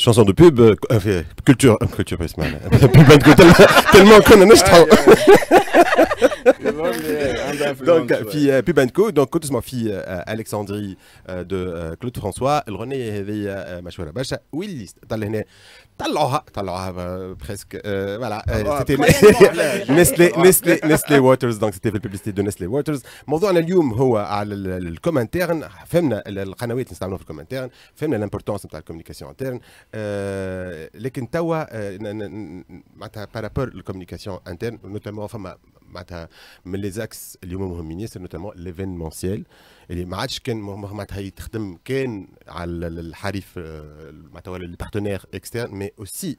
chanson de pub, euh, euh culture, euh, culture Prisma, pub tellement qu'on en est euh, Donc, puis pub Co, donc quand ma fille Alexandrie de Claude François, elle renait ma chouette bacha, Willis, t'as طلعوها طلعوها بريسك آه، فوالا سيتي نسلي نسلي نسلي ووترز دونك سيتي في الببليسيتي دو نسلي ووترز موضوعنا اليوم هو على الكومنتير فهمنا القنوات اللي نستعملوها في الكومنتير فهمنا الامبورتونس نتاع الكوميونيكاسيون انترن آه، لكن توا آه، معناتها بارابور الكوميونيكاسيون انترن نوتامون فما معناتها من لي زاكس اليوم مهمين ياسر نوتامون ليفينمونسيال اللي ما عادش كان معناتها تخدم كان على الحليف معناتها ولا البارتنير اكسترن مي اوسي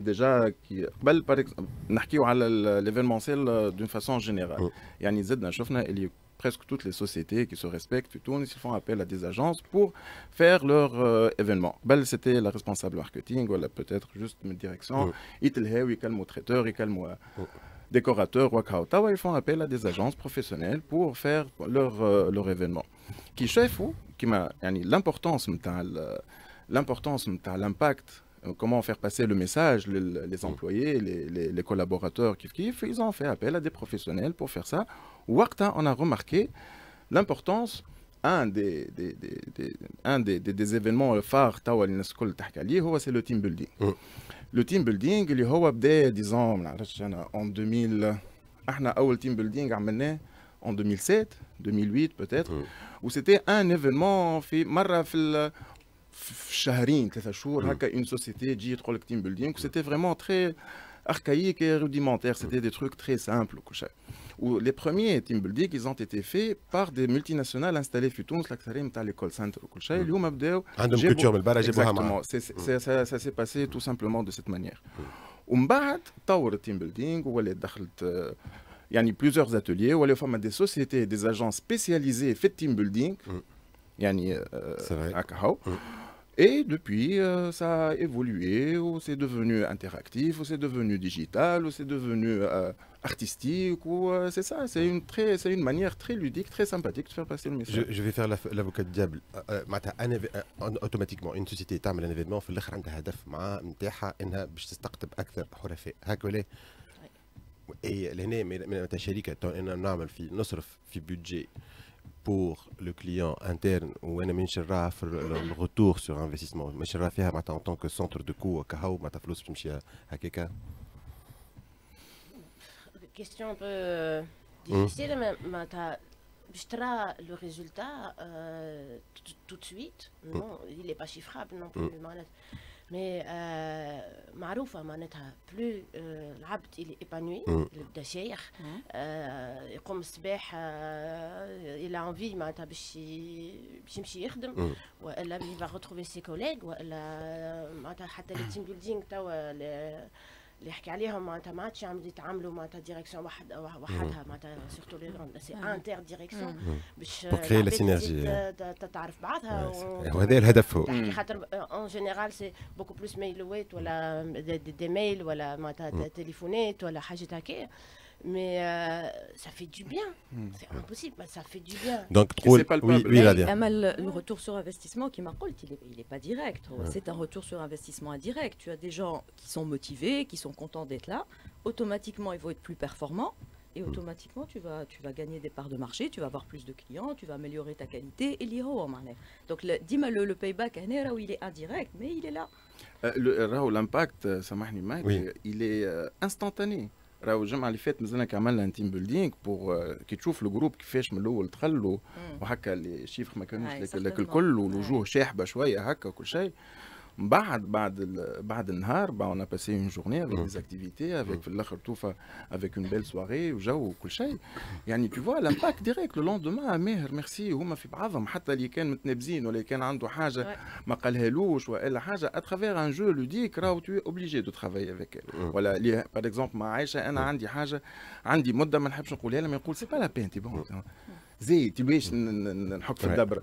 Déjà, par قبل on نحكيو على ليفينمونسيل دون فاسون جينيرال يعني زدنا شفنا presque toutes les sociétés qui se respectent, tournent, ils font appel à des agences pour faire leur euh, événement. Belle, c'était la responsable marketing, voilà, peut-être juste une direction. Mm. te calme traiteur, euh, mm. et calme décorateur, ou ils font appel à des agences professionnelles pour faire leur, euh, leur événement. Qui chef ou qui m'a l'importance, l'importance, l'impact euh, comment faire passer le message les, mm. employés, les, les, collaborateurs, qui kiffent ils ont fait appel à des professionnels pour faire ça. Warta, on a remarqué l'importance un des, des, des, un des, des événements phares c'est le team building. Mm. Le team building, il y disons, en 2000, le ah, team building ah, en 2007, 2008 peut-être, mm. où c'était un événement, fait une société team building c'était vraiment très archaïque et rudimentaire c'était des trucs très simples les premiers team building ont été faits par des multinationales installées Tunis à l'école centre ça s'est passé tout simplement de cette manière tower team building il y a plusieurs ateliers où les a des sociétés des agents spécialisés fait team building يعني هكا et depuis, euh, ça a évolué, ou c'est devenu interactif, ou c'est devenu digital, ou c'est devenu euh, artistique, ou euh, c'est ça, c'est une, très, une manière très ludique, très sympathique de faire passer le message. Je, vais faire l'avocat du diable. automatiquement, une société fait un événement, في الاخر un هدف مع نتاعها انها باش تستقطب اكثر حرفاء هكا في budget pour le client interne ou un ami le retour sur investissement mais je maintenant en tant que centre de coût à kahou mata flous tmchi à quelqu'un question un peu euh, hum. difficile mais je jtra le résultat euh, tout de suite hum. non il n'est pas chiffrable non plus hum. مي آه، معروفه معناتها بلو آه، العبد اللي ايبانوي اللي بدا شايخ آه، يقوم الصباح الى انفي معناتها باش باش يمشي يخدم والا يبغى يبغى سي كوليك والا معناتها حتى التيم بيلدينغ توا اللي يحكي عليهم معناتها ما عادش عم يتعاملوا معناتها ديريكسيون واحد وحدها معناتها سيرتو لي روند سي انتر ديريكسيون باش تكري لا سينرجي تعرف بعضها وهذا الهدف هو خاطر اون جينيرال سي بوكو بلوس ميلوات ولا دي ميل ولا معناتها تليفونات ولا حاجات هكايا mais euh, ça fait du bien. Hmm. C'est impossible, mais bah, ça fait du bien. Donc, trop... le a le retour sur investissement qui dit il n'est pas direct. C'est un retour sur investissement indirect. Tu as des gens qui sont motivés, qui sont contents d'être là. Automatiquement, ils vont être plus performants. Et hmm. automatiquement, tu vas, tu vas gagner des parts de marché, tu vas avoir plus de clients, tu vas améliorer ta qualité et l'IRO en hein, Donc, le, le, le payback, hein, il est indirect, mais il est là. Euh, euh, l'impact, ça oui. il est instantané. راهو الجمعه اللي فاتت مازلنا عملنا تيم بيلدينغ بور كي تشوف الجروب كيفاش من الاول تخلوا وهكا لي شيفر ما كانوش لك الكل والوجوه شاحبه شويه هكا وكل شيء بعد بعد بعد النهار با اون باسي اون جورني افيك دي اكتيفيتي افيك في الاخر توفا افيك اون بيل سواري وجو وكل شيء يعني تو فوا الامباكت ديريكت لو لوندوما ماهر ميرسي هما في بعضهم حتى اللي كان متنابزين ولا كان عنده حاجه ما قالهالوش والا حاجه اترافير ان جو لوديك راهو تو اوبليجي دو ترافاي افيك ولا باغ اكزومبل مع عائشه انا عندي حاجه عندي مده ما نحبش نقولها لما يقول سي با لا بين تي بون تي باش نحك في الدبره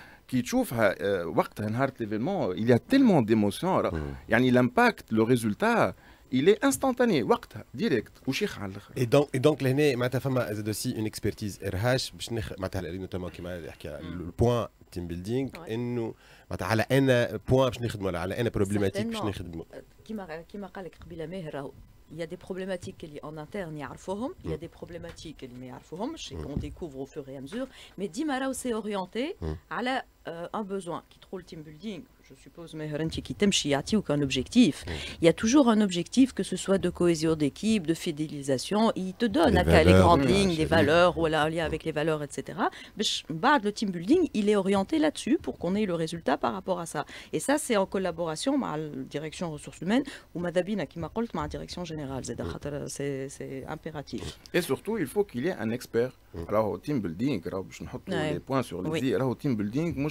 qui trouve وقتها نهار événement, il y a tellement d'émotions يعني hmm. l'impact le résultat il est instantané وقتها direct ou chi khal et donc et donc لهنا معناتها فما زاد aussi une expertise RH باش معناتها notamment كيما يحكي hmm. le point team building انه معناتها على انا point باش نخدموا على انا problématique باش نخدموا euh, كيما كيما قال لك قبيله ماهر Il y a des problématiques qui en interne, il y a hmm. des problématiques qui on découvre au fur et à mesure, mais Dima Dimara, c'est orienté euh, un besoin qui trouve le team building je suppose mais ou qu'un objectif il y a toujours un objectif que ce soit de cohésion d'équipe de fidélisation il te donne les, valeurs, les grandes lignes des valeurs voilà lien avec les valeurs etc bah, le team building il est orienté là-dessus pour qu'on ait le résultat par rapport à ça et ça c'est en collaboration avec la direction ressources humaines ou madabina qui m'a la direction générale euh, c'est impératif et surtout il faut qu'il y ait un expert alors au team building je les points sur les i alors team building moi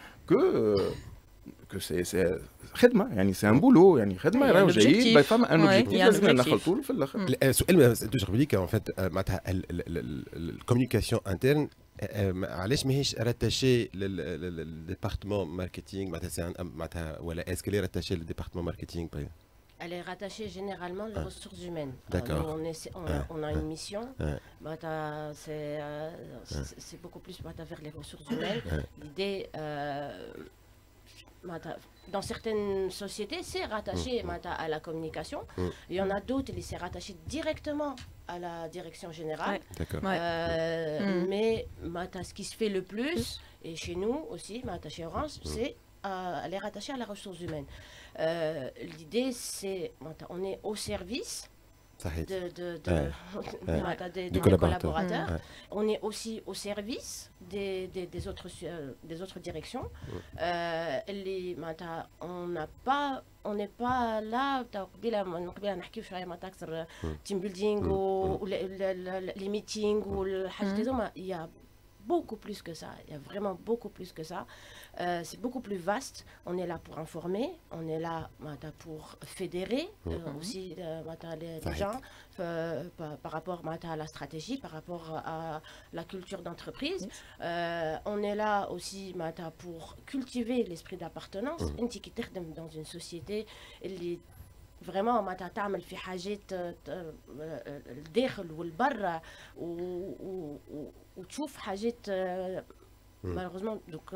que que سي خدمه يعني سي ان بولو يعني خدمه راهو جاي باي فما ان اوبجيكتيف لازم نخلطوا له في الاخر السؤال توجور بليك ان فات معناتها الكوميونيكاسيون انترن علاش ماهيش راتاشي للديبارتمون ماركتينغ معناتها معناتها ولا اسكلي راتاشي للديبارتمون ماركتينغ Elle est rattachée généralement aux ah. ressources humaines. On, ah. on, a une ah. mission. Euh, c'est beaucoup plus vers les ressources humaines. Euh, dans certaines sociétés, c'est rattaché mm, mm. à la communication. Mm. Il y en a d'autres, c'est rattaché directement à la direction générale. Euh, mais ce qui se fait le plus, et chez nous aussi, chez Orange, c'est à, rattacher rattacher à la ressource humaine. Euh, l'idée, c'est on est au service de, de, des, collaborateurs. On est aussi au service des, des, autres, euh, des autres directions. Euh, ben, on n'a pas on n'est pas là قبيله من قبيله les meetings ou mm. ben, y a beaucoup plus que ça. Il y a vraiment beaucoup plus que ça. Euh, c'est beaucoup plus vaste. On est là pour informer, on est là pour fédérer euh, mhm. aussi euh, les, les gens par, rapport, rapport à la stratégie, par rapport à la culture d'entreprise. on est là aussi pour cultiver l'esprit d'appartenance. Mhm. Une Dans une société, les فريمون معناتها تعمل في حاجات آه، آه، الداخل والبرة وتشوف حاجات آه، مالوغوزمون دوك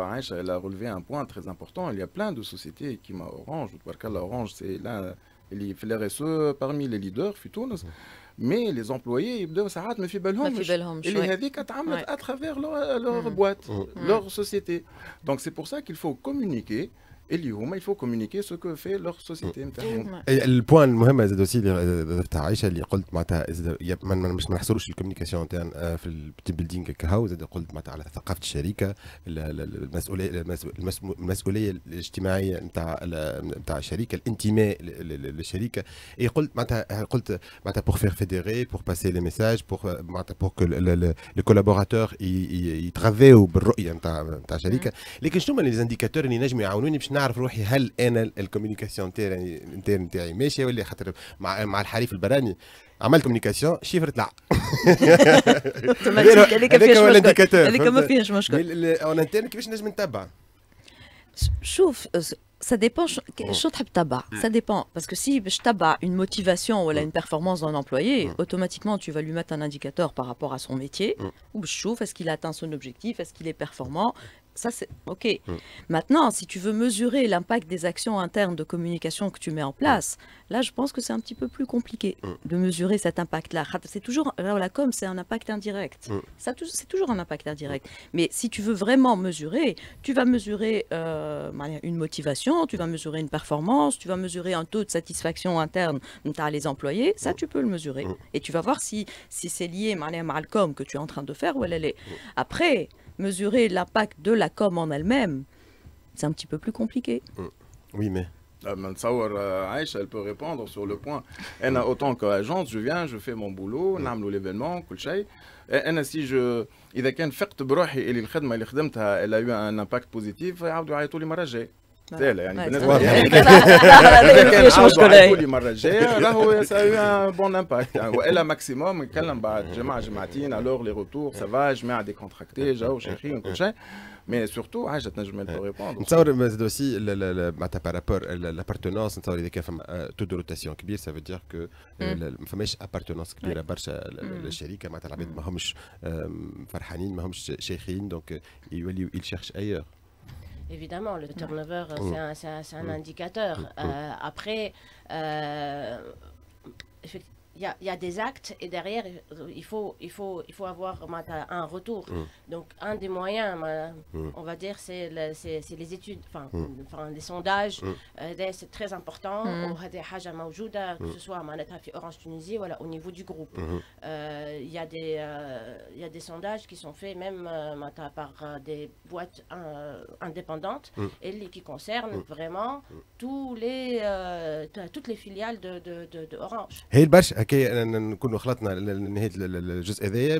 elle a relevé un point très important. Il y a plein de sociétés qui m'ont Orange, Orange, c'est là, les RSE parmi les leaders, Mais les employés, ils ساعات s'arrêter, Ils à travers leur hum. boîte, hum. leur société. Donc c'est pour ça qu'il faut communiquer اللي هما يفو كومونيكي سو كو في لوغ سوسيتي نتاعهم البوان المهم زاد اوسي اللي تاع عائشه اللي قلت معناتها مش ما نحصروش الكوميونيكاسيون تاع في بيلدينغ آه، كهو زاد قلت معناتها على ثقافه الشركه المسؤوليه المسؤوليه الاجتماعيه نتاع نتاع الشركه الانتماء للشركه اي قلت معناتها قلت معناتها بور فير فيديري بور باسي لي ميساج بور معناتها بور كو لي كولابوراتور يتغذاو بالرؤيه نتاع نتاع الشركه لكن شنو هما لي زانديكاتور اللي نجموا يعاونوني باش نعرف روحي هل انا الكوميونيكاسيون نتاعي نتاعي ماشيه ولا خاطر مع مع الحريف البراني عملت كوميونيكاسيون شيفر طلع هذاك هو الانديكاتور هذاك ما فيهش مشكل اون كيفاش نجم نتبع شوف ça dépend je trouve tabac ça dépend parce que si je tabac une motivation ou une oh. performance d'un employé oh. automatiquement tu vas lui mettre un indicateur par rapport à son métier oh. ou je trouve est-ce qu'il a atteint son objectif est-ce qu'il est performant ça, c'est OK. Mm. Maintenant, si tu veux mesurer l'impact des actions internes de communication que tu mets en place, là, je pense que c'est un petit peu plus compliqué mm. de mesurer cet impact-là. C'est toujours, là, la com, c'est un impact indirect. Mm. Ça, c'est toujours un impact indirect. Mais si tu veux vraiment mesurer, tu vas mesurer euh, bah, une motivation, tu vas mesurer une performance, tu vas mesurer un taux de satisfaction interne dont les employés. Ça, tu peux le mesurer. Et tu vas voir si, c'est lié bah, à la que tu es en train de faire ou elle est. Après, mesurer l'impact de la com en elle-même, c'est un petit peu plus compliqué. Mm. Oui, mais ah, Mansour euh, Aïcha, elle peut répondre sur le point. Elle a autant qu'agence, je viens, je fais mon boulot, fais mm. l'événement, et si je... a elle a eu un impact positif, a eu un les positif, Hein, la ça C'est بالنسبه لي مش كل مره جاي راهو سا اي ان بون ça ça. شيخين un mais surtout ah, je ça aussi bah, par rapport à euh, l'appartenance ça aurait euh, rotation ça veut dire que a euh, pas mm. appartenance qui la barche le mahomch farhanin mahomch cheikhin donc il cherche ailleurs Évidemment, le mm. turnover, euh, mm. c'est un, mm. indicateur. Euh, après, effectivement... Euh, il y a, des actes et derrière, euh, il faut, il faut, il faut avoir un retour. Mm. Donc, un des moyens, euh, mm. on va dire, c'est les études, enfin, mm. les sondages. Euh, c'est très important. que ce soit Orange Tunisie, voilà, au niveau du groupe. Il mm-hmm. y, a des sondages qui sont faits même par des boîtes indépendantes et qui concernent vraiment tous les, toutes les filiales de, de, de, الحكايه نكون نكونوا خلطنا نهايه الجزء هذايا